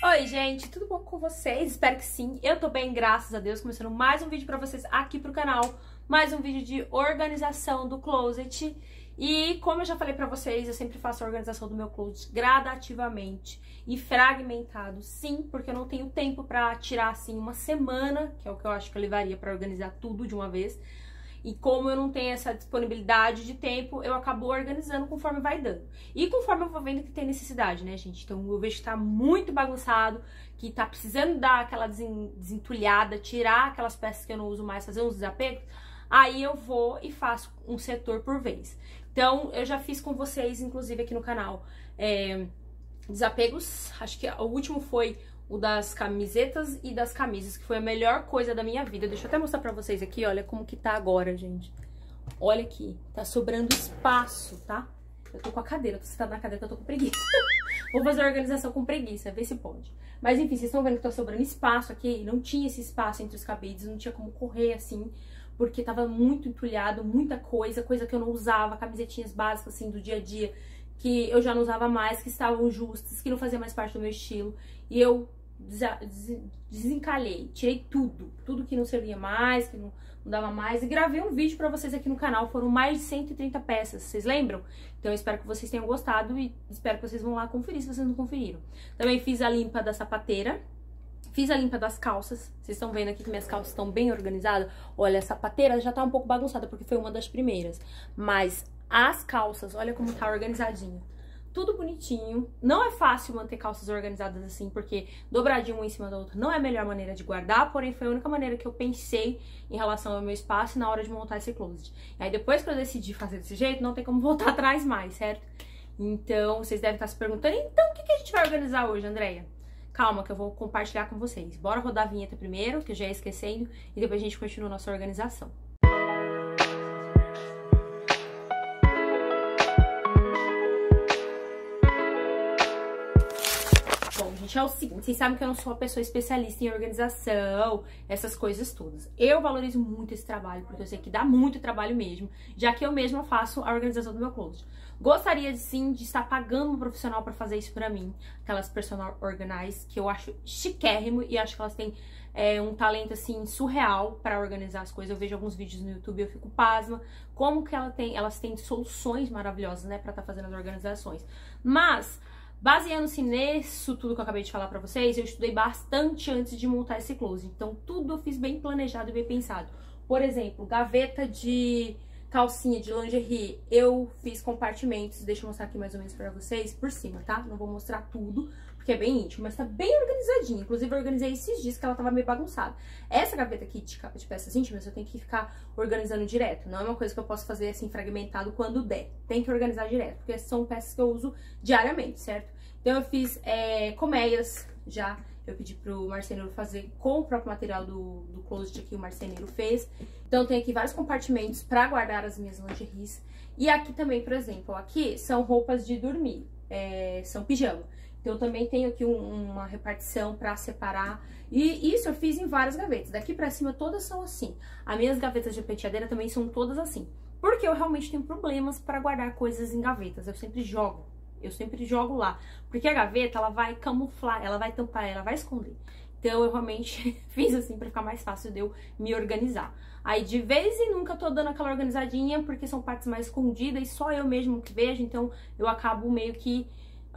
Oi, gente, tudo bom com vocês? Espero que sim. Eu tô bem, graças a Deus. Começando mais um vídeo pra vocês aqui pro canal. Mais um vídeo de organização do closet. E como eu já falei pra vocês, eu sempre faço a organização do meu closet gradativamente e fragmentado. Sim, porque eu não tenho tempo pra tirar, assim, uma semana, que é o que eu acho que eu levaria pra organizar tudo de uma vez e como eu não tenho essa disponibilidade de tempo, eu acabo organizando conforme vai dando. E conforme eu vou vendo que tem necessidade, né, gente? Então eu vejo que tá muito bagunçado, que tá precisando dar aquela desentulhada, tirar aquelas peças que eu não uso mais, fazer uns desapegos. Aí eu vou e faço um setor por vez. Então, eu já fiz com vocês, inclusive, aqui no canal, é, desapegos. Acho que o último foi o das camisetas e das camisas, que foi a melhor coisa da minha vida. Deixa eu até mostrar pra vocês aqui, olha como que tá agora, gente. Olha aqui, tá sobrando espaço, tá? Eu tô com a cadeira, tô sentada na cadeira que eu tô com preguiça. Vou fazer a organização com preguiça, ver se pode. Mas enfim, vocês estão vendo que tá sobrando espaço aqui, não tinha esse espaço entre os cabides, não tinha como correr assim, porque tava muito entulhado, muita coisa, coisa que eu não usava, camisetinhas básicas assim do dia a dia, que eu já não usava mais, que estavam justas, que não fazia mais parte do meu estilo. E eu desencalhei, tirei tudo, tudo que não servia mais, que não, não dava mais, e gravei um vídeo para vocês aqui no canal, foram mais de 130 peças, vocês lembram? Então eu espero que vocês tenham gostado e espero que vocês vão lá conferir se vocês não conferiram. Também fiz a limpa da sapateira, Fiz a limpa das calças. Vocês estão vendo aqui que minhas calças estão bem organizadas. Olha, a sapateira já tá um pouco bagunçada, porque foi uma das primeiras. Mas as calças, olha como tá organizadinho tudo bonitinho. Não é fácil manter calças organizadas assim, porque dobradinho uma em cima da outra não é a melhor maneira de guardar, porém foi a única maneira que eu pensei em relação ao meu espaço na hora de montar esse closet. E aí depois que eu decidi fazer desse jeito, não tem como voltar atrás mais, certo? Então, vocês devem estar se perguntando, então o que, que a gente vai organizar hoje, Andréia? Calma, que eu vou compartilhar com vocês. Bora rodar a vinheta primeiro, que eu já ia esquecendo, e depois a gente continua a nossa organização. Bom, gente, é o seguinte, vocês sabem que eu não sou uma pessoa especialista em organização, essas coisas todas. Eu valorizo muito esse trabalho, porque eu sei que dá muito trabalho mesmo, já que eu mesma faço a organização do meu closet. Gostaria, sim, de estar pagando um profissional para fazer isso para mim, aquelas personal organizers que eu acho chiquérrimo e acho que elas têm é, um talento, assim, surreal para organizar as coisas. Eu vejo alguns vídeos no YouTube e eu fico pasma como que ela tem, elas têm soluções maravilhosas, né, para estar tá fazendo as organizações. Mas Baseando-se nisso tudo que eu acabei de falar pra vocês, eu estudei bastante antes de montar esse close. Então, tudo eu fiz bem planejado e bem pensado. Por exemplo, gaveta de calcinha de lingerie, eu fiz compartimentos, deixa eu mostrar aqui mais ou menos pra vocês, por cima, tá? Não vou mostrar tudo, porque é bem íntimo, mas tá bem organizadinho. Inclusive, eu organizei esses dias que ela tava meio bagunçada. Essa gaveta aqui de, de peças íntimas, eu tenho que ficar organizando direto. Não é uma coisa que eu posso fazer, assim, fragmentado quando der. Tem que organizar direto, porque são peças que eu uso diariamente, certo? Então, eu fiz é, colmeias já. Eu pedi pro marceneiro fazer com o próprio material do, do closet aqui o marceneiro fez. Então, tem aqui vários compartimentos pra guardar as minhas lingeries. E aqui também, por exemplo, aqui são roupas de dormir, é, são pijama. Então, eu também tenho aqui um, uma repartição para separar. E isso eu fiz em várias gavetas. Daqui para cima, todas são assim. As minhas gavetas de penteadeira também são todas assim. Porque eu realmente tenho problemas para guardar coisas em gavetas. Eu sempre jogo. Eu sempre jogo lá. Porque a gaveta, ela vai camuflar, ela vai tampar, ela vai esconder. Então, eu realmente fiz assim para ficar mais fácil de eu me organizar. Aí, de vez em nunca, tô dando aquela organizadinha, porque são partes mais escondidas e só eu mesmo que vejo. Então, eu acabo meio que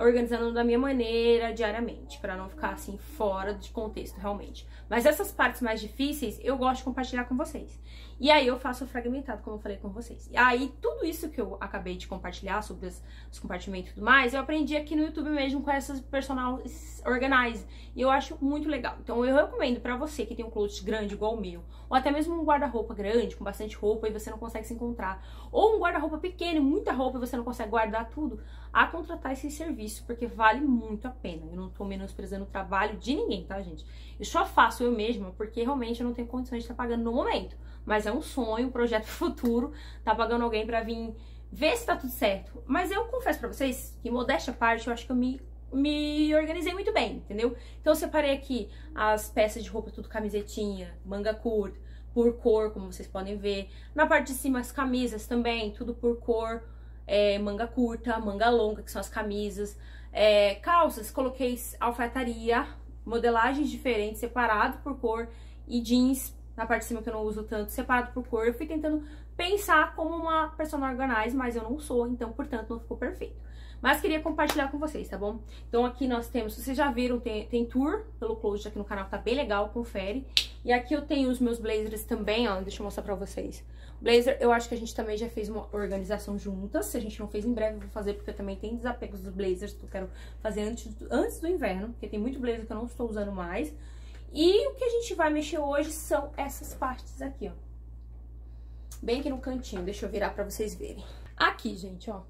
organizando da minha maneira diariamente, para não ficar assim fora de contexto realmente. Mas essas partes mais difíceis eu gosto de compartilhar com vocês. E aí eu faço fragmentado, como eu falei com vocês. E aí tudo isso que eu acabei de compartilhar sobre os, os compartimentos e tudo mais, eu aprendi aqui no YouTube mesmo com essas personal organize. E eu acho muito legal. Então eu recomendo para você que tem um closet grande igual o meu, ou até mesmo um guarda-roupa grande, com bastante roupa e você não consegue se encontrar, ou um guarda-roupa pequeno, muita roupa e você não consegue guardar tudo, a contratar esse serviço, porque vale muito a pena. Eu não tô menosprezando o trabalho de ninguém, tá, gente? Eu só faço eu mesma, porque realmente eu não tenho condições de estar pagando no momento. Mas é é um sonho, um projeto futuro, tá pagando alguém pra vir ver se tá tudo certo. Mas eu confesso pra vocês que, modéstia à parte, eu acho que eu me, me organizei muito bem, entendeu? Então eu separei aqui as peças de roupa, tudo camisetinha, manga curta, por cor, como vocês podem ver. Na parte de cima as camisas também, tudo por cor, é, manga curta, manga longa, que são as camisas. É, calças, coloquei alfaiataria, modelagens diferentes, separado por cor, e jeans na parte de cima que eu não uso tanto, separado por cor. Eu fui tentando pensar como uma personal organize, mas eu não sou, então, portanto, não ficou perfeito. Mas queria compartilhar com vocês, tá bom? Então aqui nós temos, vocês já viram, tem, tem tour pelo closet aqui no canal, tá bem legal, confere. E aqui eu tenho os meus blazers também, ó, deixa eu mostrar pra vocês. Blazer, eu acho que a gente também já fez uma organização juntas, se a gente não fez em breve eu vou fazer, porque eu também tenho desapegos dos blazers que eu quero fazer antes, antes do inverno, porque tem muito blazer que eu não estou usando mais. E o que a gente vai mexer hoje são essas partes aqui, ó. Bem aqui no cantinho, deixa eu virar pra vocês verem. Aqui, gente, ó.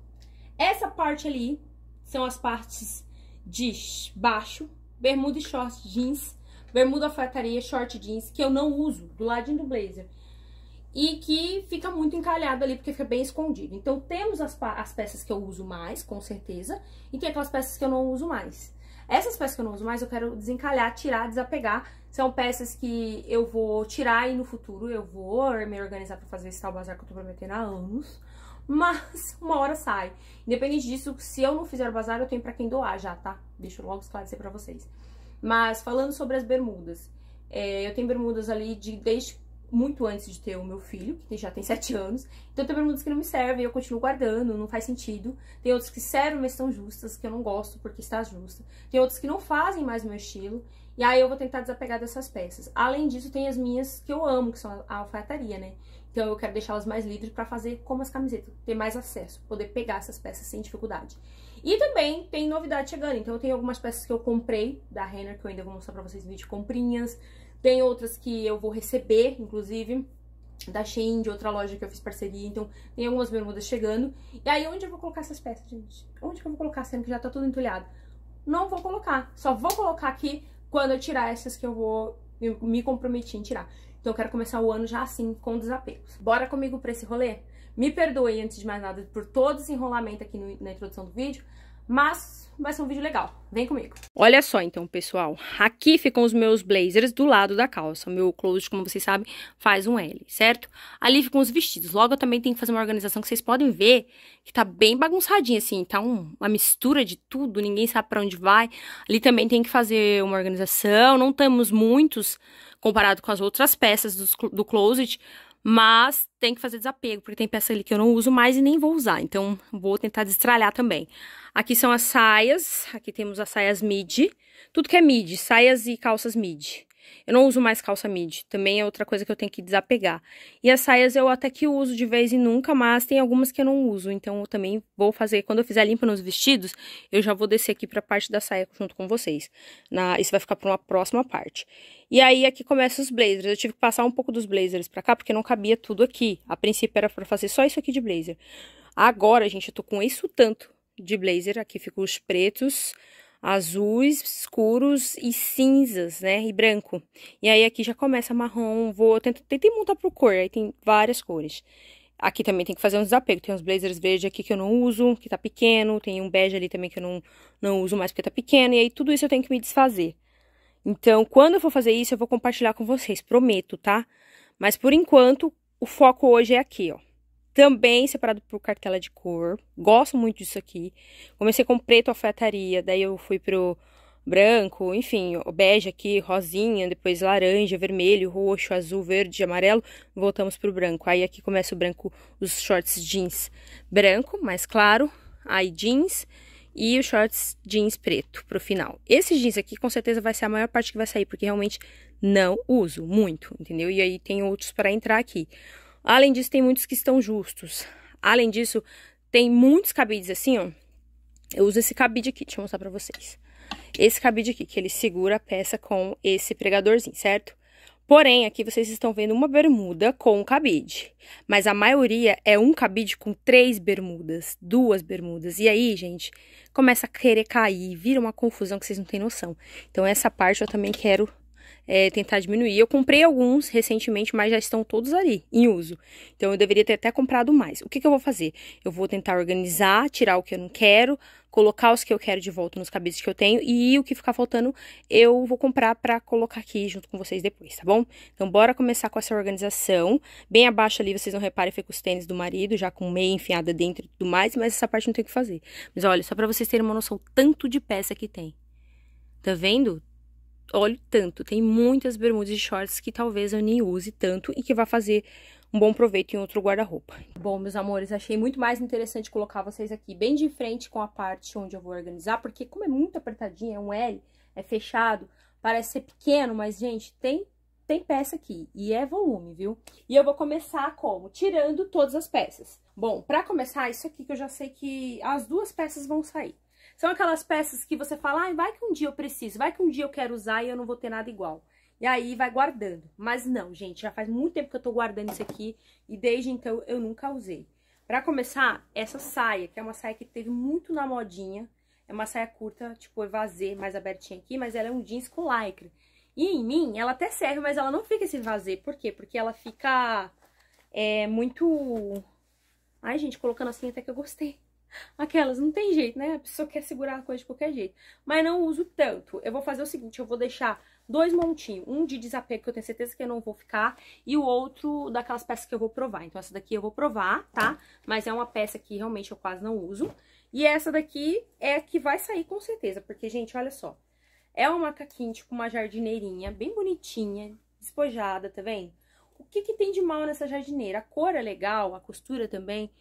Essa parte ali são as partes de baixo, bermuda e short jeans, bermuda alfaiataria, short jeans, que eu não uso, do ladinho do blazer. E que fica muito encalhado ali, porque fica bem escondido. Então, temos as, as peças que eu uso mais, com certeza, e tem aquelas peças que eu não uso mais. Essas peças que eu não uso mais, eu quero desencalhar, tirar, desapegar. São peças que eu vou tirar e no futuro eu vou me organizar para fazer esse tal bazar que eu tô prometendo há anos. Mas uma hora sai. Independente disso, se eu não fizer o bazar, eu tenho para quem doar já, tá? Deixa eu logo esclarecer para vocês. Mas falando sobre as bermudas. É, eu tenho bermudas ali de desde muito antes de ter o meu filho, que já tem 7 anos. Então tem perguntas que não me servem, eu continuo guardando, não faz sentido. Tem outras que servem, mas estão justas, que eu não gosto porque está justa. Tem outras que não fazem mais meu estilo. E aí eu vou tentar desapegar dessas peças. Além disso, tem as minhas que eu amo, que são a alfaiataria, né? Então eu quero deixá-las mais livres para fazer como as camisetas, ter mais acesso, poder pegar essas peças sem dificuldade. E também tem novidade chegando, então eu tenho algumas peças que eu comprei da Renner, que eu ainda vou mostrar pra vocês no vídeo comprinhas. Tem outras que eu vou receber, inclusive, da Shein, de outra loja que eu fiz parceria, então tem algumas bermudas chegando. E aí, onde eu vou colocar essas peças, gente? Onde que eu vou colocar, sendo que já tá tudo entulhado? Não vou colocar, só vou colocar aqui quando eu tirar essas que eu vou eu me comprometi em tirar. Então eu quero começar o ano já assim, com desapegos. Bora comigo pra esse rolê? Me perdoe, antes de mais nada, por todo esse enrolamento aqui no, na introdução do vídeo, mas vai ser um vídeo legal. Vem comigo. Olha só então, pessoal. Aqui ficam os meus blazers do lado da calça. Meu closet, como vocês sabem, faz um L, certo? Ali ficam os vestidos. Logo, eu também tenho que fazer uma organização que vocês podem ver que tá bem bagunçadinha, assim. Tá um, uma mistura de tudo, ninguém sabe pra onde vai. Ali também tem que fazer uma organização. Não temos muitos comparado com as outras peças do, do closet, mas tem que fazer desapego, porque tem peça ali que eu não uso mais e nem vou usar. Então, vou tentar destralhar também. Aqui são as saias, aqui temos as saias midi, tudo que é midi, saias e calças midi. Eu não uso mais calça midi, também é outra coisa que eu tenho que desapegar. E as saias eu até que uso de vez em nunca, mas tem algumas que eu não uso, então eu também vou fazer, quando eu fizer limpa nos vestidos, eu já vou descer aqui pra parte da saia junto com vocês. Na, isso vai ficar pra uma próxima parte. E aí aqui começam os blazers, eu tive que passar um pouco dos blazers pra cá, porque não cabia tudo aqui. A princípio era pra fazer só isso aqui de blazer. Agora, gente, eu tô com isso tanto de blazer. Aqui ficam os pretos, azuis, escuros e cinzas, né? E branco. E aí aqui já começa marrom, vou, tento, tentei montar por cor, aí tem várias cores. Aqui também tem que fazer um desapego, tem uns blazers verde aqui que eu não uso, que tá pequeno, tem um bege ali também que eu não, não uso mais porque tá pequeno, e aí tudo isso eu tenho que me desfazer. Então, quando eu for fazer isso, eu vou compartilhar com vocês, prometo, tá? Mas por enquanto, o foco hoje é aqui, ó também separado por cartela de cor. Gosto muito disso aqui. Comecei com preto alfaiataria, daí eu fui pro branco, enfim, o bege aqui, rosinha, depois laranja, vermelho, roxo, azul, verde, amarelo. Voltamos pro branco. Aí aqui começa o branco, os shorts jeans branco, mais claro. Aí jeans e os shorts jeans preto pro final. Esse jeans aqui com certeza vai ser a maior parte que vai sair, porque realmente não uso muito, entendeu? E aí tem outros para entrar aqui. Além disso, tem muitos que estão justos. Além disso, tem muitos cabides assim, ó. Eu uso esse cabide aqui, deixa eu mostrar pra vocês. Esse cabide aqui, que ele segura a peça com esse pregadorzinho, certo? Porém, aqui vocês estão vendo uma bermuda com um cabide. Mas a maioria é um cabide com três bermudas, duas bermudas. E aí, gente, começa a querer cair, vira uma confusão que vocês não têm noção. Então, essa parte eu também quero é, tentar diminuir. Eu comprei alguns recentemente, mas já estão todos ali em uso. Então eu deveria ter até comprado mais. O que, que eu vou fazer? Eu vou tentar organizar, tirar o que eu não quero, colocar os que eu quero de volta nos cabides que eu tenho e o que ficar faltando eu vou comprar para colocar aqui junto com vocês depois, tá bom? Então bora começar com essa organização. Bem abaixo ali vocês não reparem foi com os tênis do marido, já com meia enfiada dentro e tudo mais, mas essa parte não tem o que fazer. Mas olha, só para vocês terem uma noção tanto de peça que tem. Tá vendo? olho tanto. Tem muitas bermudas e shorts que talvez eu nem use tanto e que vai fazer um bom proveito em outro guarda-roupa. Bom, meus amores, achei muito mais interessante colocar vocês aqui bem de frente com a parte onde eu vou organizar, porque como é muito apertadinho, é um L, é fechado, parece ser pequeno, mas, gente, tem tem peça aqui e é volume, viu? E eu vou começar como? Tirando todas as peças. Bom, pra começar, isso aqui que eu já sei que as duas peças vão sair. São aquelas peças que você fala, ah, vai que um dia eu preciso, vai que um dia eu quero usar e eu não vou ter nada igual. E aí vai guardando. Mas não, gente, já faz muito tempo que eu tô guardando isso aqui e desde então eu nunca usei. Pra começar, essa saia, que é uma saia que teve muito na modinha. É uma saia curta, tipo vazer mais abertinha aqui, mas ela é um jeans com lycra. E em mim, ela até serve, mas ela não fica esse vazer, Por quê? Porque ela fica é, muito... Ai, gente, colocando assim até que eu gostei. Aquelas, não tem jeito, né? A pessoa quer segurar a coisa de qualquer jeito. Mas não uso tanto. Eu vou fazer o seguinte, eu vou deixar dois montinhos. Um de desapego, que eu tenho certeza que eu não vou ficar. E o outro daquelas peças que eu vou provar. Então, essa daqui eu vou provar, tá? Mas é uma peça que realmente eu quase não uso. E essa daqui é a que vai sair com certeza. Porque, gente, olha só. É uma macaquinho, tipo uma jardineirinha, bem bonitinha, despojada, tá vendo? O que, que tem de mal nessa jardineira? A cor é legal, a costura também.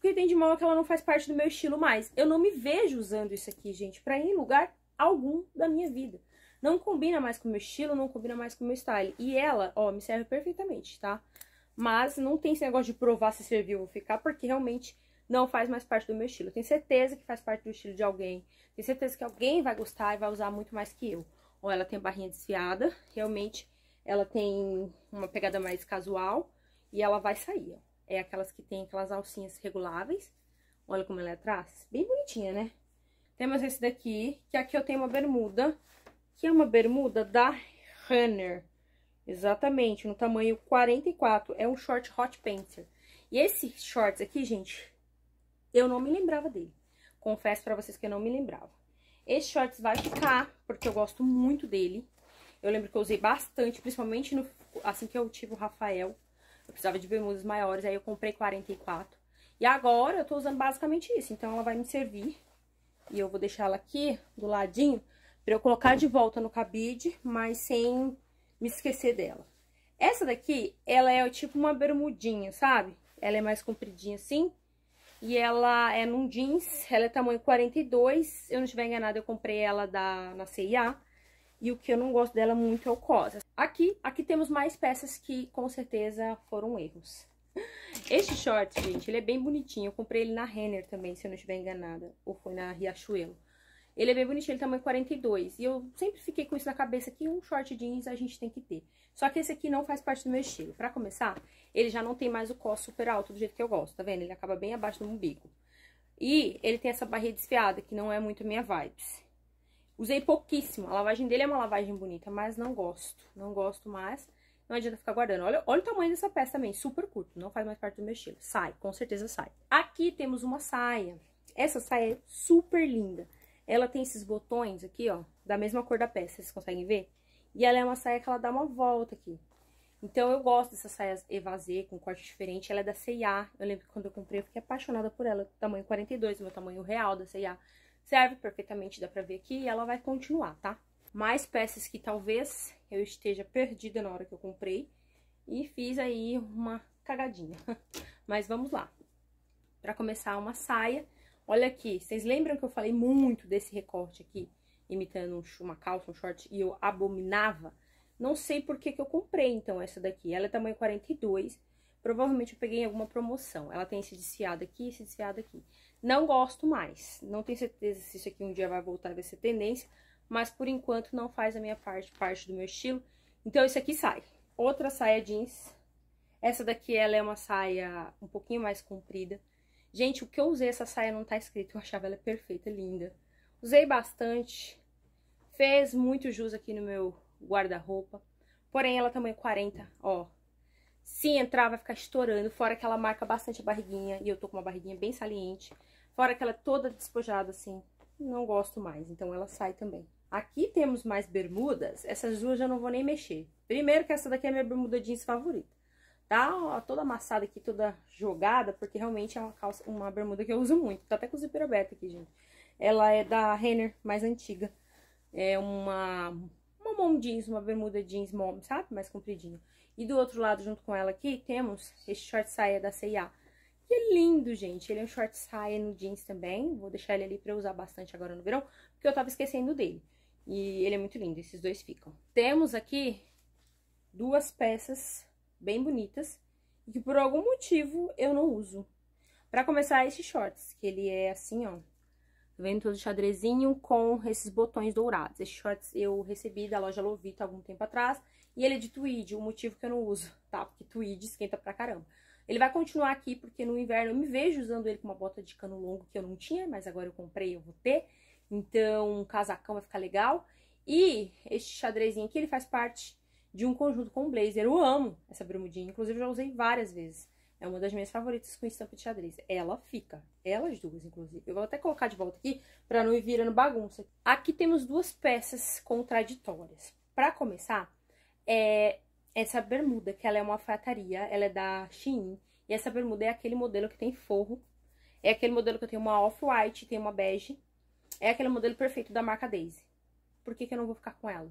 Porque tem de mal é que ela não faz parte do meu estilo mais. Eu não me vejo usando isso aqui, gente, pra ir em lugar algum da minha vida. Não combina mais com o meu estilo, não combina mais com o meu style. E ela, ó, me serve perfeitamente, tá? Mas não tem esse negócio de provar se serviu ou ficar, porque realmente não faz mais parte do meu estilo. Tenho certeza que faz parte do estilo de alguém. Tenho certeza que alguém vai gostar e vai usar muito mais que eu. Ó, ela tem barrinha desfiada, realmente ela tem uma pegada mais casual e ela vai sair, ó é aquelas que tem aquelas alcinhas reguláveis. Olha como ela é atrás, bem bonitinha, né? Temos esse daqui, que aqui eu tenho uma bermuda, que é uma bermuda da Runner. Exatamente, no tamanho 44, é um short hot pantser. E esse shorts aqui, gente, eu não me lembrava dele. Confesso pra vocês que eu não me lembrava. Esse shorts vai ficar, porque eu gosto muito dele. Eu lembro que eu usei bastante, principalmente no, assim que eu tive o Rafael. Eu precisava de bermudas maiores, aí eu comprei 44. E agora eu tô usando basicamente isso, então ela vai me servir. E eu vou deixar ela aqui do ladinho pra eu colocar de volta no cabide, mas sem me esquecer dela. Essa daqui, ela é tipo uma bermudinha, sabe? Ela é mais compridinha assim. E ela é num jeans, ela é tamanho 42. Se eu não estiver enganada, eu comprei ela da, na C&A. E o que eu não gosto dela muito é o cosas. Aqui, aqui temos mais peças que com certeza foram erros. Este short, gente, ele é bem bonitinho. Eu comprei ele na Renner também, se eu não estiver enganada. Ou foi na Riachuelo. Ele é bem bonitinho, ele é tamanho 42. E eu sempre fiquei com isso na cabeça que um short jeans a gente tem que ter. Só que esse aqui não faz parte do meu estilo. Pra começar, ele já não tem mais o cos super alto do jeito que eu gosto, tá vendo? Ele acaba bem abaixo do umbigo. E ele tem essa barriga desfiada, que não é muito minha vibes. Usei pouquíssimo. A lavagem dele é uma lavagem bonita, mas não gosto. Não gosto mais. Não adianta ficar guardando. Olha, olha o tamanho dessa peça também, super curto. Não faz mais parte do meu estilo. Sai, com certeza sai. Aqui temos uma saia. Essa saia é super linda. Ela tem esses botões aqui, ó, da mesma cor da peça. Vocês conseguem ver? E ela é uma saia que ela dá uma volta aqui. Então, eu gosto dessas saias evasê, com corte diferente. Ela é da C&A. Eu lembro que quando eu comprei, eu fiquei apaixonada por ela. Tamanho 42, meu tamanho real da C&A serve perfeitamente, dá pra ver aqui, e ela vai continuar, tá? Mais peças que talvez eu esteja perdida na hora que eu comprei, e fiz aí uma cagadinha. Mas vamos lá. Pra começar, uma saia. Olha aqui, vocês lembram que eu falei muito desse recorte aqui, imitando uma calça, um short, e eu abominava? Não sei por que que eu comprei, então, essa daqui. Ela é tamanho 42, provavelmente eu peguei em alguma promoção. Ela tem esse desfiado aqui e esse desfiado aqui. Não gosto mais. Não tenho certeza se isso aqui um dia vai voltar vai ser tendência, mas por enquanto não faz a minha parte, parte do meu estilo. Então isso aqui sai. Outra saia jeans. Essa daqui ela é uma saia um pouquinho mais comprida. Gente, o que eu usei essa saia não tá escrito, eu achava ela perfeita, linda. Usei bastante, fez muito jus aqui no meu guarda-roupa. Porém, ela tamanho é 40, ó. Se entrar, vai ficar estourando, fora que ela marca bastante a barriguinha, e eu tô com uma barriguinha bem saliente. Fora que ela é toda despojada assim, não gosto mais, então ela sai também. Aqui temos mais bermudas, essas duas já não vou nem mexer. Primeiro que essa daqui é minha bermuda jeans favorita. Tá toda amassada aqui, toda jogada, porque realmente é uma calça, uma bermuda que eu uso muito. Tá até com o zíper aberto aqui, gente. Ela é da Renner, mais antiga. É uma, uma mom jeans, uma bermuda jeans mom, sabe? Mais compridinha. E do outro lado, junto com ela aqui, temos esse short saia da C&A. E é lindo, gente. Ele é um short saia no jeans também. Vou deixar ele ali pra usar bastante agora no verão, porque eu tava esquecendo dele. E ele é muito lindo, esses dois ficam. Temos aqui duas peças bem bonitas, que por algum motivo eu não uso. Pra começar, esses shorts, que ele é assim, ó. Tá vendo todo xadrezinho com esses botões dourados. Esses shorts eu recebi da loja Lovita algum tempo atrás. E ele é de tweed, o motivo que eu não uso, tá? Porque tweed esquenta pra caramba. Ele vai continuar aqui porque no inverno eu me vejo usando ele com uma bota de cano longo que eu não tinha, mas agora eu comprei, eu vou ter. Então, um casacão vai ficar legal. E este xadrezinho aqui, ele faz parte de um conjunto com blazer. Eu amo essa bermudinha, inclusive eu já usei várias vezes. É uma das minhas favoritas com estampa de xadrez. Ela fica. Elas duas, inclusive. Eu vou até colocar de volta aqui para não ir virando bagunça. Aqui temos duas peças contraditórias. Para começar, é, essa bermuda, que ela é uma frataria, ela é da Shein. E essa bermuda é aquele modelo que tem forro. É aquele modelo que eu tenho uma off-white, tem uma bege. É aquele modelo perfeito da marca Daisy. Por que, que eu não vou ficar com ela?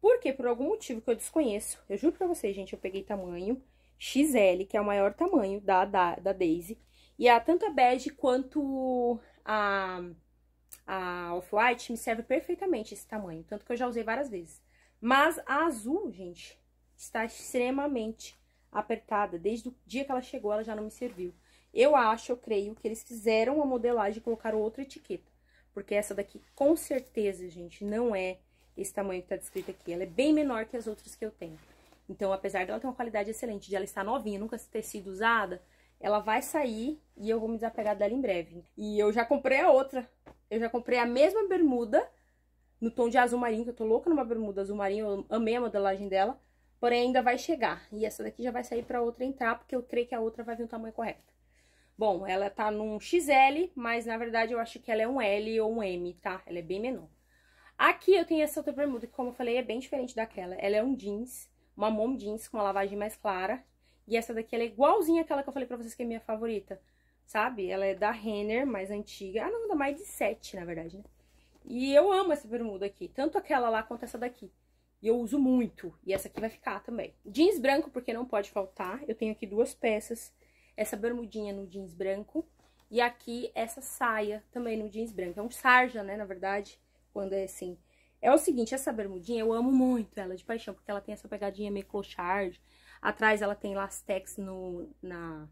Porque por algum motivo que eu desconheço, eu juro pra vocês, gente, eu peguei tamanho XL, que é o maior tamanho da, da, da Daisy. E a tanto a bege quanto a, a off-white me serve perfeitamente esse tamanho. Tanto que eu já usei várias vezes. Mas a azul, gente, está extremamente apertada. Desde o dia que ela chegou, ela já não me serviu. Eu acho, eu creio, que eles fizeram a modelagem e colocaram outra etiqueta. Porque essa daqui, com certeza, gente, não é esse tamanho que tá descrito aqui. Ela é bem menor que as outras que eu tenho. Então, apesar dela ter uma qualidade excelente, de ela estar novinha, nunca ter sido usada, ela vai sair e eu vou me desapegar dela em breve. E eu já comprei a outra. Eu já comprei a mesma bermuda, no tom de azul marinho, que eu tô louca numa bermuda azul marinho, eu amei a modelagem dela. Porém, ainda vai chegar. E essa daqui já vai sair pra outra entrar, porque eu creio que a outra vai vir o tamanho correto. Bom, ela tá num XL, mas na verdade eu acho que ela é um L ou um M, tá? Ela é bem menor. Aqui eu tenho essa outra bermuda, que como eu falei, é bem diferente daquela. Ela é um jeans, uma mom jeans com uma lavagem mais clara. E essa daqui, ela é igualzinha àquela que eu falei pra vocês que é minha favorita, sabe? Ela é da Renner, mais antiga. Ah, não, da mais de 7, na verdade, né? E eu amo essa bermuda aqui, tanto aquela lá quanto essa daqui. E eu uso muito. E essa aqui vai ficar também. Jeans branco, porque não pode faltar. Eu tenho aqui duas peças. Essa bermudinha no jeans branco. E aqui essa saia também no jeans branco. É um sarja, né, na verdade, quando é assim. É o seguinte, essa bermudinha eu amo muito ela de paixão, porque ela tem essa pegadinha meio clochard. Atrás ela tem lastex no, na,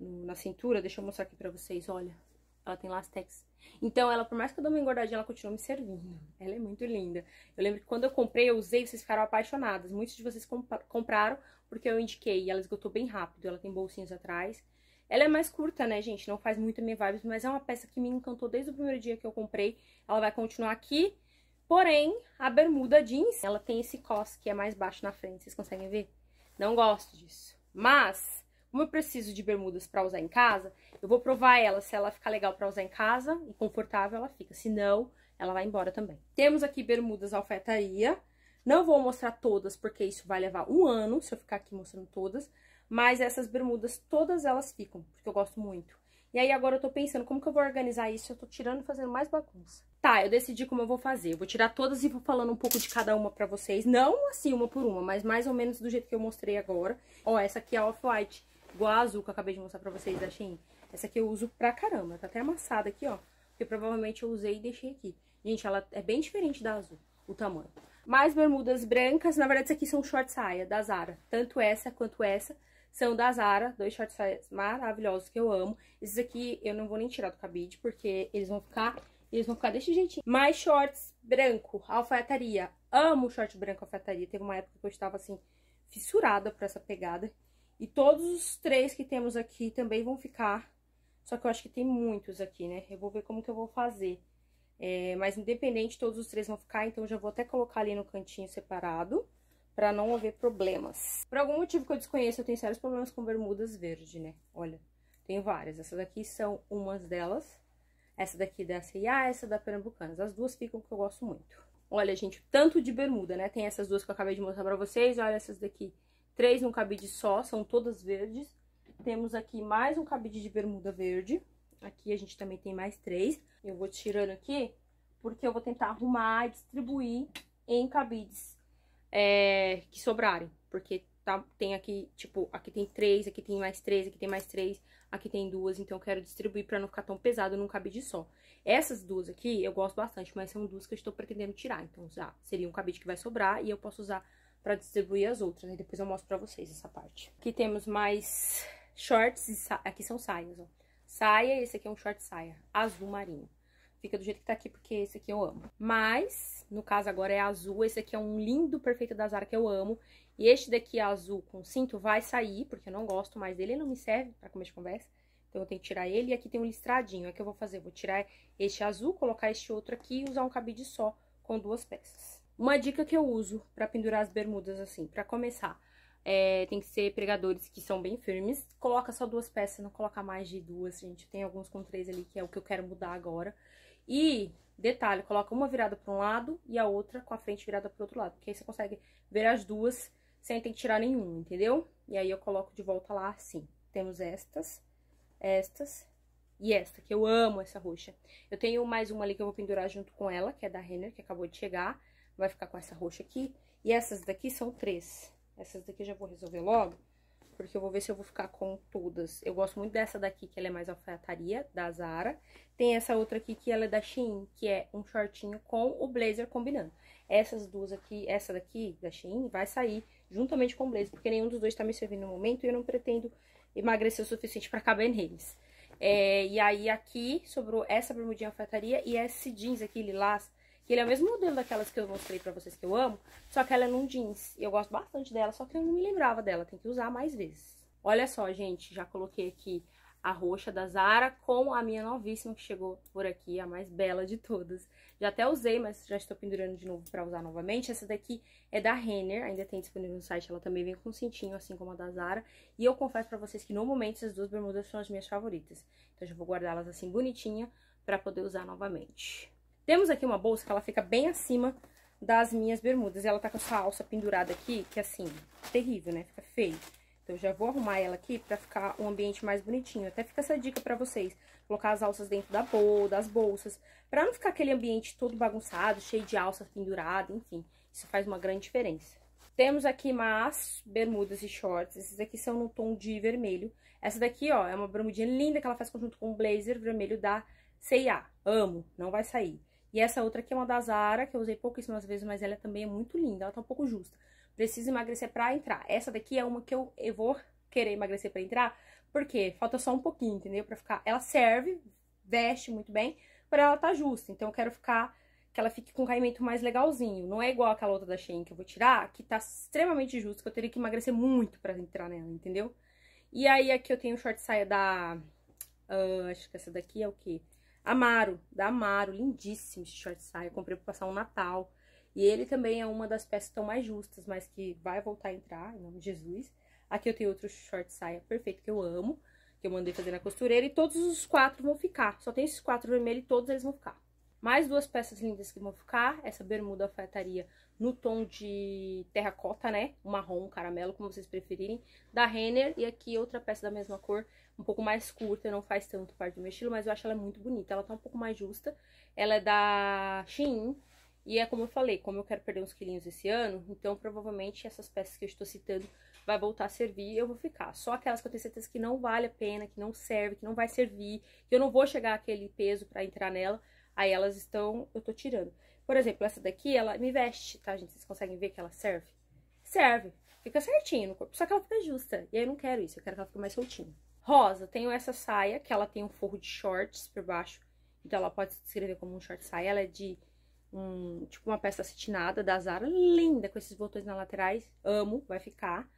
na cintura. Deixa eu mostrar aqui pra vocês, olha ela tem lastex. Então, ela, por mais que eu dê uma engordadinha, ela continua me servindo. Ela é muito linda. Eu lembro que quando eu comprei, eu usei, vocês ficaram apaixonadas. Muitos de vocês compraram porque eu indiquei. ela esgotou bem rápido. Ela tem bolsinhas atrás. Ela é mais curta, né, gente? Não faz muito a minha vibe. mas é uma peça que me encantou desde o primeiro dia que eu comprei. Ela vai continuar aqui. Porém, a bermuda jeans, ela tem esse cos que é mais baixo na frente. Vocês conseguem ver? Não gosto disso. Mas, como eu preciso de bermudas para usar em casa, eu vou provar ela. Se ela ficar legal para usar em casa e confortável, ela fica. Se não, ela vai embora também. Temos aqui bermudas alfaiataria. Não vou mostrar todas, porque isso vai levar um ano, se eu ficar aqui mostrando todas. Mas essas bermudas, todas elas ficam, porque eu gosto muito. E aí, agora eu tô pensando como que eu vou organizar isso, eu tô tirando e fazendo mais bagunça. Tá, eu decidi como eu vou fazer. Eu vou tirar todas e vou falando um pouco de cada uma pra vocês. Não assim, uma por uma, mas mais ou menos do jeito que eu mostrei agora. Ó, essa aqui é a Off-White Igual a azul que eu acabei de mostrar pra vocês da Shein. Essa aqui eu uso pra caramba. Tá até amassada aqui, ó. Porque provavelmente eu usei e deixei aqui. Gente, ela é bem diferente da azul, o tamanho. Mais bermudas brancas. Na verdade, isso aqui são short saia da Zara. Tanto essa quanto essa são da Zara. Dois short saias maravilhosos que eu amo. Esses aqui eu não vou nem tirar do cabide, porque eles vão ficar... Eles vão ficar desse jeitinho. Mais shorts branco, alfaiataria. Amo short branco alfaiataria. Teve uma época que eu estava, assim, fissurada por essa pegada. E todos os três que temos aqui também vão ficar, só que eu acho que tem muitos aqui, né? Eu vou ver como que eu vou fazer. É, mas independente, todos os três vão ficar, então já vou até colocar ali no cantinho separado, pra não haver problemas. Por algum motivo que eu desconheço, eu tenho sérios problemas com bermudas verde, né? Olha, tenho várias. Essas daqui são umas delas. Essa daqui da C&A, essa da Pernambucanas. As duas ficam que eu gosto muito. Olha, gente, tanto de bermuda, né? Tem essas duas que eu acabei de mostrar pra vocês. Olha essas daqui três num cabide só, são todas verdes. Temos aqui mais um cabide de bermuda verde. Aqui a gente também tem mais três. Eu vou tirando aqui, porque eu vou tentar arrumar e distribuir em cabides é, que sobrarem. Porque tá, tem aqui, tipo, aqui tem três, aqui tem mais três, aqui tem mais três, aqui tem duas. Então, eu quero distribuir pra não ficar tão pesado num cabide só. Essas duas aqui eu gosto bastante, mas são duas que eu estou pretendendo tirar. Então, já seria um cabide que vai sobrar e eu posso usar para distribuir as outras. Aí né? depois eu mostro para vocês essa parte. Aqui temos mais shorts e sa... aqui são saias, ó. Saia, esse aqui é um short saia, azul marinho. Fica do jeito que tá aqui, porque esse aqui eu amo. Mas, no caso agora é azul, esse aqui é um lindo perfeito da Zara que eu amo. E este daqui é azul com cinto vai sair, porque eu não gosto mais dele, ele não me serve para comer de conversa. Então, eu tenho que tirar ele. E aqui tem um listradinho. É que eu vou fazer. Vou tirar este azul, colocar este outro aqui e usar um cabide só com duas peças. Uma dica que eu uso para pendurar as bermudas assim, para começar, é, tem que ser pregadores que são bem firmes. Coloca só duas peças, não coloca mais de duas, gente. Tem alguns com três ali, que é o que eu quero mudar agora. E, detalhe, coloca uma virada para um lado e a outra com a frente virada para o outro lado. Porque aí você consegue ver as duas sem ter que tirar nenhum, entendeu? E aí eu coloco de volta lá assim. Temos estas, estas e esta, que eu amo essa roxa. Eu tenho mais uma ali que eu vou pendurar junto com ela, que é da Renner, que acabou de chegar vai ficar com essa roxa aqui. E essas daqui são três. Essas daqui eu já vou resolver logo, porque eu vou ver se eu vou ficar com todas. Eu gosto muito dessa daqui, que ela é mais alfaiataria, da Zara. Tem essa outra aqui, que ela é da Shein, que é um shortinho com o blazer combinando. Essas duas aqui, essa daqui, da Shein, vai sair juntamente com o blazer, porque nenhum dos dois tá me servindo no momento e eu não pretendo emagrecer o suficiente pra caber neles. É, e aí, aqui, sobrou essa bermudinha alfaiataria e esse jeans aqui, lilás, que ele é o mesmo modelo daquelas que eu mostrei pra vocês que eu amo, só que ela é num jeans. E eu gosto bastante dela, só que eu não me lembrava dela, tem que usar mais vezes. Olha só, gente, já coloquei aqui a roxa da Zara com a minha novíssima que chegou por aqui, a mais bela de todas. Já até usei, mas já estou pendurando de novo pra usar novamente. Essa daqui é da Renner, ainda tem disponível no site, ela também vem com cintinho, assim como a da Zara. E eu confesso pra vocês que no momento essas duas bermudas são as minhas favoritas. Então já vou guardá-las assim bonitinha pra poder usar novamente. Temos aqui uma bolsa que ela fica bem acima das minhas bermudas. E ela tá com essa alça pendurada aqui, que é assim, terrível, né? Fica feio. Então, eu já vou arrumar ela aqui pra ficar um ambiente mais bonitinho. Até fica essa dica pra vocês. Colocar as alças dentro da bolsa das bolsas. Pra não ficar aquele ambiente todo bagunçado, cheio de alças pendurada, enfim. Isso faz uma grande diferença. Temos aqui mais bermudas e shorts. Esses aqui são no tom de vermelho. Essa daqui, ó, é uma bermudinha linda que ela faz conjunto com um blazer vermelho da C&A. Amo, não vai sair. E essa outra aqui é uma da Zara, que eu usei pouquíssimas vezes, mas ela também é muito linda, ela tá um pouco justa. preciso emagrecer pra entrar. Essa daqui é uma que eu, eu vou querer emagrecer pra entrar, porque falta só um pouquinho, entendeu? Pra ficar... Ela serve, veste muito bem, porém ela tá justa. Então eu quero ficar... Que ela fique com um caimento mais legalzinho. Não é igual aquela outra da Shein que eu vou tirar, que tá extremamente justa, que eu teria que emagrecer muito pra entrar nela, entendeu? E aí aqui eu tenho short saia da... Uh, acho que essa daqui é o quê? Amaro, da Amaro, lindíssimo esse short saia, comprei para passar um Natal. E ele também é uma das peças que estão mais justas, mas que vai voltar a entrar, em nome de Jesus. Aqui eu tenho outro short saia perfeito que eu amo, que eu mandei fazer na costureira, e todos os quatro vão ficar. Só tem esses quatro vermelhos e todos eles vão ficar. Mais duas peças lindas que vão ficar, essa bermuda alfaiataria no tom de terracota, né? Marrom, caramelo, como vocês preferirem, da Renner. E aqui outra peça da mesma cor, um pouco mais curta, não faz tanto parte do meu estilo, mas eu acho ela muito bonita. Ela tá um pouco mais justa. Ela é da Shein. E é como eu falei, como eu quero perder uns quilinhos esse ano, então provavelmente essas peças que eu estou citando vai voltar a servir e eu vou ficar. Só aquelas que eu tenho certeza que não vale a pena, que não serve, que não vai servir, que eu não vou chegar àquele peso para entrar nela, aí elas estão, eu tô tirando. Por exemplo, essa daqui, ela me veste, tá, gente? Vocês conseguem ver que ela serve? Serve. Fica certinho no corpo, só que ela fica justa. E aí eu não quero isso, eu quero que ela fique mais soltinha. Rosa, tenho essa saia, que ela tem um forro de shorts por baixo. Então, ela pode se descrever como um short saia. Ela é de, um, tipo, uma peça cetinada da Zara. Linda, com esses botões nas laterais. Amo, vai ficar.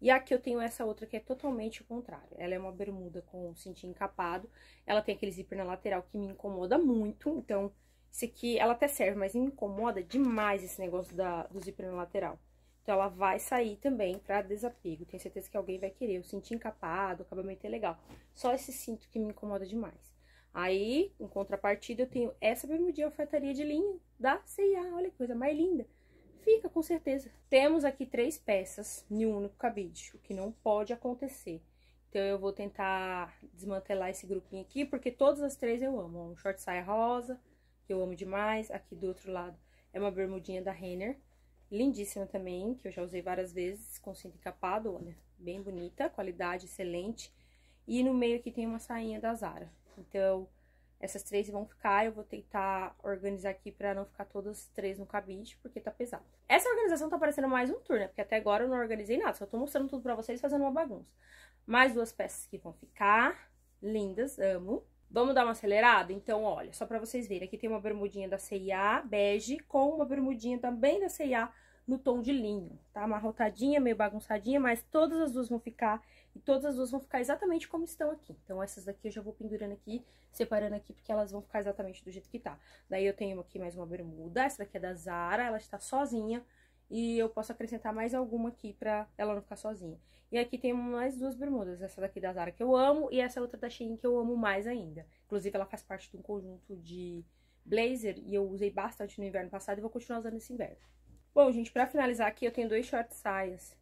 E aqui eu tenho é essa outra que é totalmente o contrário. Ela é uma bermuda com um cintinho encapado. Ela tem aquele zíper na lateral que me incomoda muito. Então, esse aqui, ela até serve, mas me incomoda demais esse negócio da, do zíper na lateral. Então, ela vai sair também pra desapego. Tenho certeza que alguém vai querer. O senti encapado, o acabamento é legal. Só esse cinto que me incomoda demais. Aí, em contrapartida, eu tenho essa bermudinha alfaiataria de linho da C&A. Olha que coisa mais linda. Fica, com certeza. Temos aqui três peças em um único cabide, o que não pode acontecer. Então, eu vou tentar desmantelar esse grupinho aqui, porque todas as três eu amo. Um short saia rosa, que eu amo demais. Aqui do outro lado é uma bermudinha da Renner, lindíssima também, que eu já usei várias vezes, com cinto encapado, olha, bem bonita, qualidade excelente. E no meio aqui tem uma sainha da Zara. Então, essas três vão ficar, eu vou tentar organizar aqui pra não ficar todas três no cabide, porque tá pesado. Essa organização tá parecendo mais um tour, né? Porque até agora eu não organizei nada, só tô mostrando tudo pra vocês fazendo uma bagunça. Mais duas peças que vão ficar, lindas, amo. Vamos dar uma acelerada? Então, olha, só pra vocês verem, aqui tem uma bermudinha da C&A bege com uma bermudinha também da C&A no tom de linho, tá? Amarrotadinha, meio bagunçadinha, mas todas as duas vão ficar, e todas as duas vão ficar exatamente como estão aqui. Então, essas daqui eu já vou pendurando aqui, separando aqui, porque elas vão ficar exatamente do jeito que tá. Daí, eu tenho aqui mais uma bermuda, essa daqui é da Zara, ela está sozinha, e eu posso acrescentar mais alguma aqui pra ela não ficar sozinha. E aqui tem mais duas bermudas, essa daqui da Zara que eu amo e essa outra da Shein que eu amo mais ainda. Inclusive ela faz parte de um conjunto de blazer e eu usei bastante no inverno passado e vou continuar usando esse inverno. Bom, gente, pra finalizar aqui eu tenho dois short saias.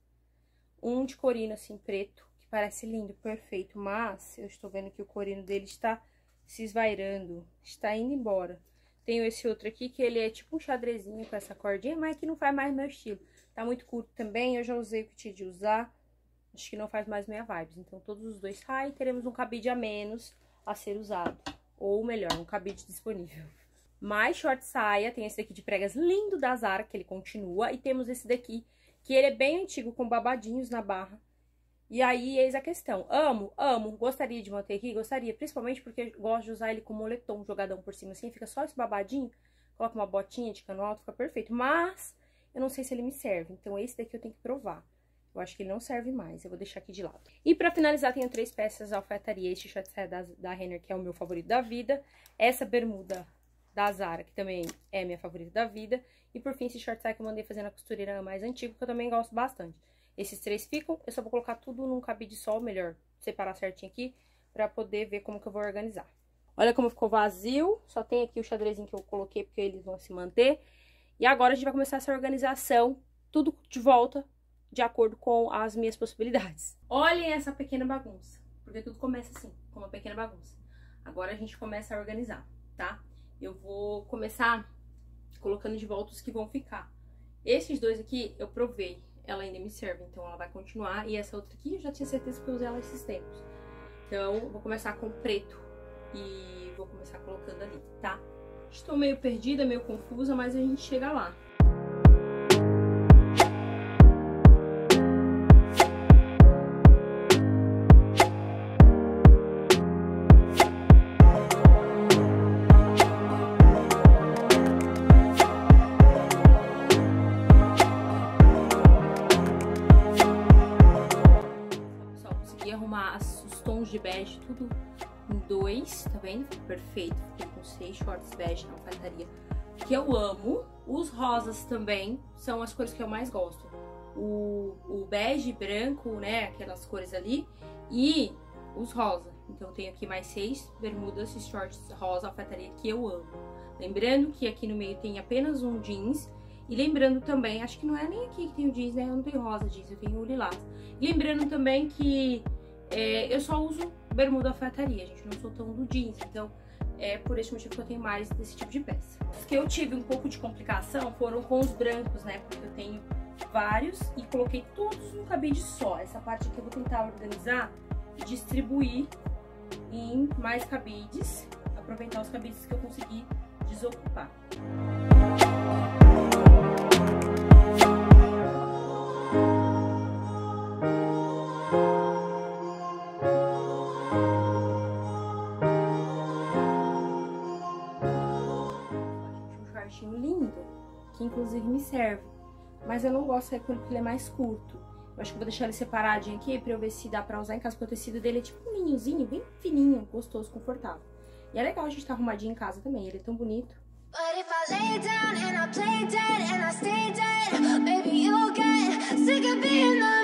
Um de corino, assim, preto, que parece lindo, perfeito, mas eu estou vendo que o corino dele está se esvairando, está indo embora. Tenho esse outro aqui, que ele é tipo um xadrezinho com essa cordinha, mas que não faz mais meu estilo. Tá muito curto também, eu já usei o que tinha de usar. Acho que não faz mais minha vibes. Então, todos os dois saem, teremos um cabide a menos a ser usado. Ou melhor, um cabide disponível. Mais short saia, tem esse aqui de pregas lindo da Zara, que ele continua. E temos esse daqui, que ele é bem antigo, com babadinhos na barra. E aí, eis a questão. Amo, amo, gostaria de manter aqui, gostaria, principalmente porque gosto de usar ele com moletom jogadão por cima, assim, fica só esse babadinho, coloca uma botinha de cano alto, fica perfeito. Mas, eu não sei se ele me serve, então esse daqui eu tenho que provar. Eu acho que ele não serve mais, eu vou deixar aqui de lado. E pra finalizar, tenho três peças de alfaiataria, este short saia da, da Renner, que é o meu favorito da vida, essa bermuda da Zara, que também é minha favorita da vida, e por fim, esse short saia que eu mandei fazer na costureira mais antigo, que eu também gosto bastante. Esses três ficam, eu só vou colocar tudo num cabide só, melhor separar certinho aqui, pra poder ver como que eu vou organizar. Olha como ficou vazio, só tem aqui o xadrezinho que eu coloquei, porque eles vão se manter. E agora a gente vai começar essa organização, tudo de volta, de acordo com as minhas possibilidades. Olhem essa pequena bagunça, porque tudo começa assim, com uma pequena bagunça. Agora a gente começa a organizar, tá? Eu vou começar colocando de volta os que vão ficar. Esses dois aqui eu provei, ela ainda me serve, então ela vai continuar. E essa outra aqui, eu já tinha certeza que eu usei ela esses tempos. Então, vou começar com preto e vou começar colocando ali, tá? Estou meio perdida, meio confusa, mas a gente chega lá. de bege, tudo em dois, tá vendo? Perfeito, fiquei com seis shorts bege na faltaria que eu amo. Os rosas também são as cores que eu mais gosto. O, o bege, branco, né, aquelas cores ali, e os rosa. Então eu tenho aqui mais seis bermudas e shorts rosa alfaiataria que eu amo. Lembrando que aqui no meio tem apenas um jeans, e lembrando também, acho que não é nem aqui que tem o jeans, né? Eu não tenho rosa jeans, eu tenho o lilás. E lembrando também que é, eu só uso bermuda alfaiataria, gente, não sou tão do jeans, então é por esse motivo que eu tenho mais desse tipo de peça. Os que eu tive um pouco de complicação foram com os brancos, né, porque eu tenho vários e coloquei todos num cabide só. Essa parte aqui eu vou tentar organizar e distribuir em mais cabides, aproveitar os cabides que eu consegui desocupar. Música inclusive me serve. Mas eu não gosto de porque ele é mais curto. Eu acho que vou deixar ele separadinho aqui pra eu ver se dá pra usar em casa, porque o tecido dele é tipo um ninhozinho, bem fininho, gostoso, confortável. E é legal a gente tá arrumadinho em casa também, ele é tão bonito. But if I lay down and I play dead and I stay dead, baby, you'll get sick of being the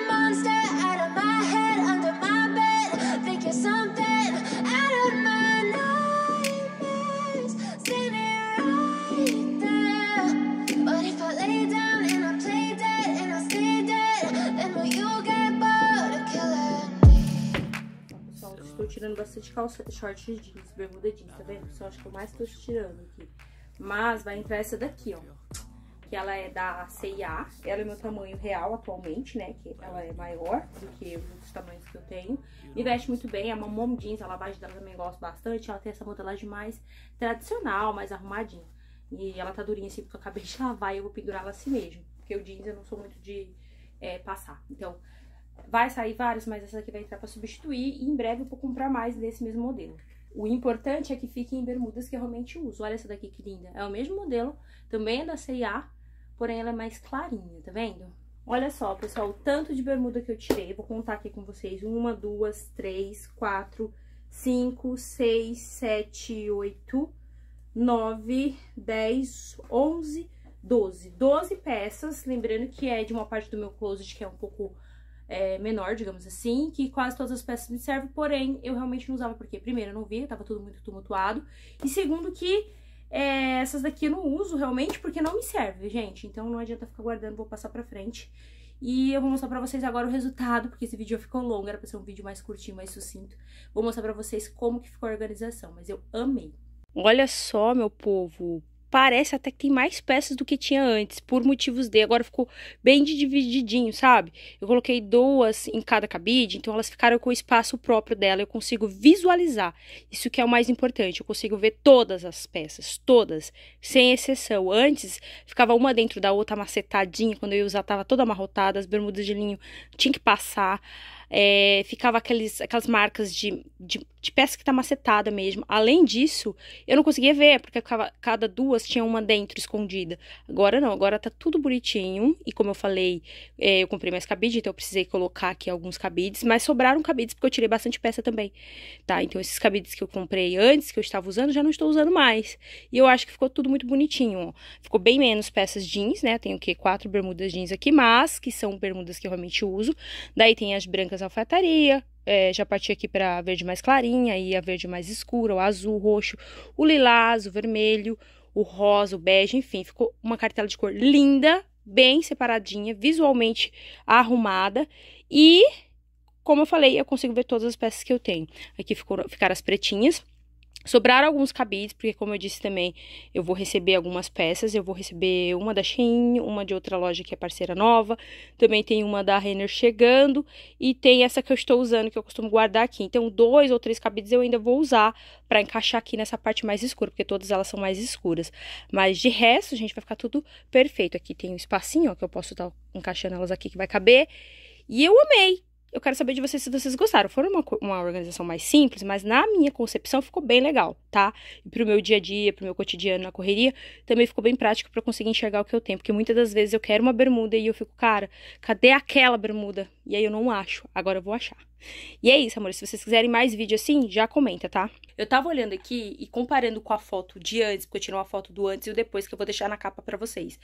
tirando bastante calça, short jeans, bermuda jeans, tá vendo? Só acho que é eu mais tô tirando aqui. Mas vai entrar essa daqui, ó. Que ela é da C&A. Ela é meu tamanho real atualmente, né? Que ela é maior do que os tamanhos que eu tenho. Me veste muito bem. É uma mom jeans. A lavagem dela também gosto bastante. Ela tem essa modelagem mais tradicional, mais arrumadinha. E ela tá durinha assim porque eu acabei de lavar e eu vou pendurar ela assim mesmo. Porque o jeans eu não sou muito de é, passar. Então, Vai sair vários, mas essa daqui vai entrar para substituir e em breve eu vou comprar mais desse mesmo modelo. O importante é que fiquem em bermudas que eu realmente uso. Olha essa daqui que linda. É o mesmo modelo, também é da C&A, porém ela é mais clarinha, tá vendo? Olha só, pessoal, o tanto de bermuda que eu tirei. Vou contar aqui com vocês. Uma, duas, três, quatro, cinco, seis, sete, oito, nove, dez, onze, doze. Doze peças, lembrando que é de uma parte do meu closet que é um pouco é, menor, digamos assim, que quase todas as peças me servem, porém, eu realmente não usava porque, primeiro, eu não via, tava tudo muito tumultuado, e segundo que é, essas daqui eu não uso realmente porque não me serve, gente, então não adianta ficar guardando, vou passar pra frente. E eu vou mostrar pra vocês agora o resultado, porque esse vídeo ficou longo, era pra ser um vídeo mais curtinho, mais sucinto. Vou mostrar pra vocês como que ficou a organização, mas eu amei. Olha só, meu povo, parece até que tem mais peças do que tinha antes, por motivos de. Agora ficou bem divididinho, sabe? Eu coloquei duas em cada cabide, então elas ficaram com o espaço próprio dela. Eu consigo visualizar. Isso que é o mais importante. Eu consigo ver todas as peças, todas, sem exceção. Antes ficava uma dentro da outra, macetadinha. Quando eu ia usar, tava toda amarrotada, as bermudas de linho tinha que passar é, ficava aqueles, aquelas marcas de, de, de peça que tá macetada mesmo. Além disso, eu não conseguia ver, porque cada duas tinha uma dentro escondida. Agora não, agora tá tudo bonitinho. E como eu falei, é, eu comprei mais cabide, então eu precisei colocar aqui alguns cabides, mas sobraram cabides, porque eu tirei bastante peça também, tá? Então esses cabides que eu comprei antes, que eu estava usando, já não estou usando mais. E eu acho que ficou tudo muito bonitinho, ó. Ficou bem menos peças jeans, né? Tenho o quê? Quatro bermudas jeans aqui, mas que são bermudas que eu realmente uso. Daí tem as brancas as alfaiataria, é, já parti aqui para verde mais clarinha, e a verde mais escura, o azul, o roxo, o lilás, o vermelho, o rosa, o bege, enfim, ficou uma cartela de cor linda, bem separadinha, visualmente arrumada e como eu falei, eu consigo ver todas as peças que eu tenho. Aqui ficou, ficaram as pretinhas, Sobraram alguns cabides, porque como eu disse também, eu vou receber algumas peças, eu vou receber uma da Shein, uma de outra loja que é parceira nova, também tem uma da Renner chegando e tem essa que eu estou usando que eu costumo guardar aqui. Então, dois ou três cabides eu ainda vou usar para encaixar aqui nessa parte mais escura, porque todas elas são mais escuras. Mas de resto, gente, vai ficar tudo perfeito. Aqui tem um espacinho, ó, que eu posso estar tá encaixando elas aqui que vai caber. E eu amei, eu quero saber de vocês se vocês gostaram. Foram uma, uma organização mais simples, mas na minha concepção ficou bem legal, tá? E pro meu dia a dia, pro meu cotidiano na correria, também ficou bem prático para conseguir enxergar o que eu tenho. Porque muitas das vezes eu quero uma bermuda e eu fico, cara, cadê aquela bermuda? E aí eu não acho. Agora eu vou achar. E é isso, amor. Se vocês quiserem mais vídeo assim, já comenta, tá? Eu tava olhando aqui e comparando com a foto de antes, porque eu tirei uma foto do antes e o depois que eu vou deixar na capa para vocês.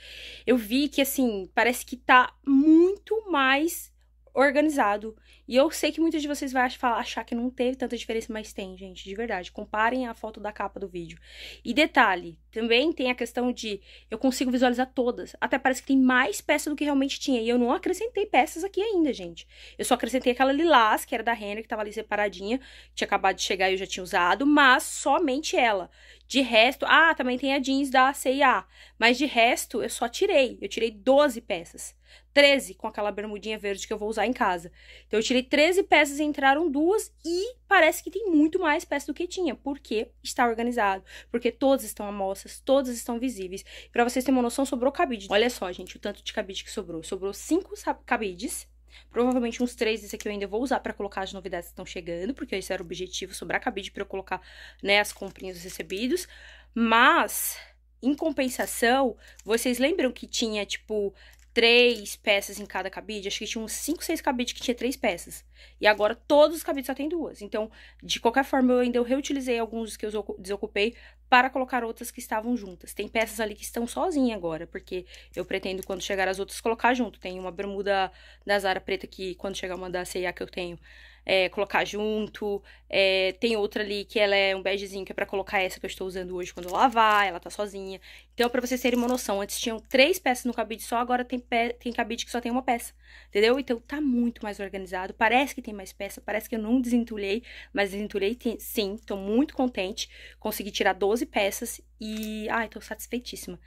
Eu vi que, assim, parece que tá muito mais organizado e eu sei que muitos de vocês vão achar que não teve tanta diferença, mas tem, gente, de verdade. Comparem a foto da capa do vídeo. E detalhe, também tem a questão de eu consigo visualizar todas. Até parece que tem mais peças do que realmente tinha. E eu não acrescentei peças aqui ainda, gente. Eu só acrescentei aquela lilás, que era da Renner, que tava ali separadinha. Tinha acabado de chegar e eu já tinha usado, mas somente ela. De resto, ah, também tem a jeans da CIA. Mas de resto, eu só tirei. Eu tirei 12 peças. 13 com aquela bermudinha verde que eu vou usar em casa. Então eu tirei tirei 13 peças, entraram duas e parece que tem muito mais peças do que tinha, porque está organizado, porque todas estão amostras, todas estão visíveis. Para vocês terem uma noção, sobrou cabide. Olha só, gente, o tanto de cabide que sobrou. Sobrou cinco cabides, Provavelmente uns três desse aqui eu ainda vou usar para colocar as novidades que estão chegando, porque esse era o objetivo, sobrar cabide para eu colocar, né, as comprinhas recebidos. Mas, em compensação, vocês lembram que tinha, tipo, três peças em cada cabide. Acho que tinha uns cinco, seis cabides que tinha três peças. E agora todos os cabides só tem duas. Então, de qualquer forma, eu ainda reutilizei alguns que eu desocupei para colocar outras que estavam juntas. Tem peças ali que estão sozinha agora, porque eu pretendo, quando chegar as outras, colocar junto. Tem uma bermuda da Zara preta que, quando chegar uma da C&A que eu tenho, é, colocar junto. É, tem outra ali que ela é um begezinho que é pra colocar essa que eu estou usando hoje quando eu lavar, ela tá sozinha. Então, pra vocês terem uma noção, antes tinham três peças no cabide só, agora tem, tem cabide que só tem uma peça, entendeu? Então, tá muito mais organizado, parece que tem mais peça, parece que eu não desentulhei, mas desentulhei sim, tô muito contente, consegui tirar 12 peças e, ai, tô satisfeitíssima.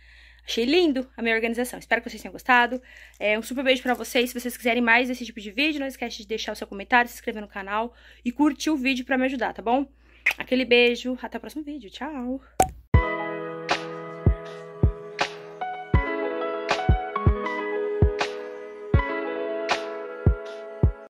Achei lindo a minha organização. Espero que vocês tenham gostado. É, um super beijo pra vocês. Se vocês quiserem mais desse tipo de vídeo, não esquece de deixar o seu comentário, se inscrever no canal e curtir o vídeo pra me ajudar, tá bom? Aquele beijo. Até o próximo vídeo. Tchau!